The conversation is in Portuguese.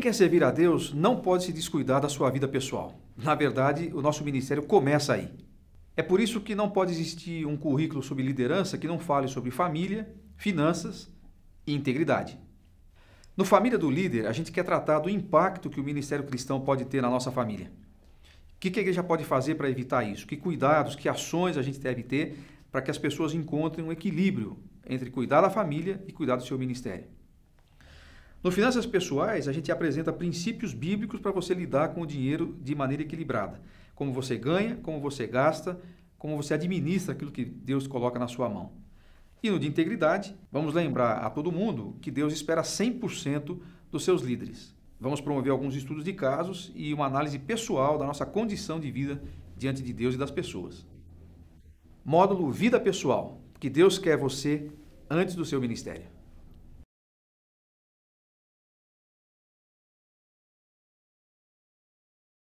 Quem quer servir a Deus não pode se descuidar da sua vida pessoal. Na verdade, o nosso ministério começa aí. É por isso que não pode existir um currículo sobre liderança que não fale sobre família, finanças e integridade. No Família do Líder, a gente quer tratar do impacto que o ministério cristão pode ter na nossa família. O que a igreja pode fazer para evitar isso? Que cuidados, que ações a gente deve ter para que as pessoas encontrem um equilíbrio entre cuidar da família e cuidar do seu ministério? No Finanças Pessoais, a gente apresenta princípios bíblicos para você lidar com o dinheiro de maneira equilibrada. Como você ganha, como você gasta, como você administra aquilo que Deus coloca na sua mão. E no de integridade, vamos lembrar a todo mundo que Deus espera 100% dos seus líderes. Vamos promover alguns estudos de casos e uma análise pessoal da nossa condição de vida diante de Deus e das pessoas. Módulo Vida Pessoal, que Deus quer você antes do seu ministério.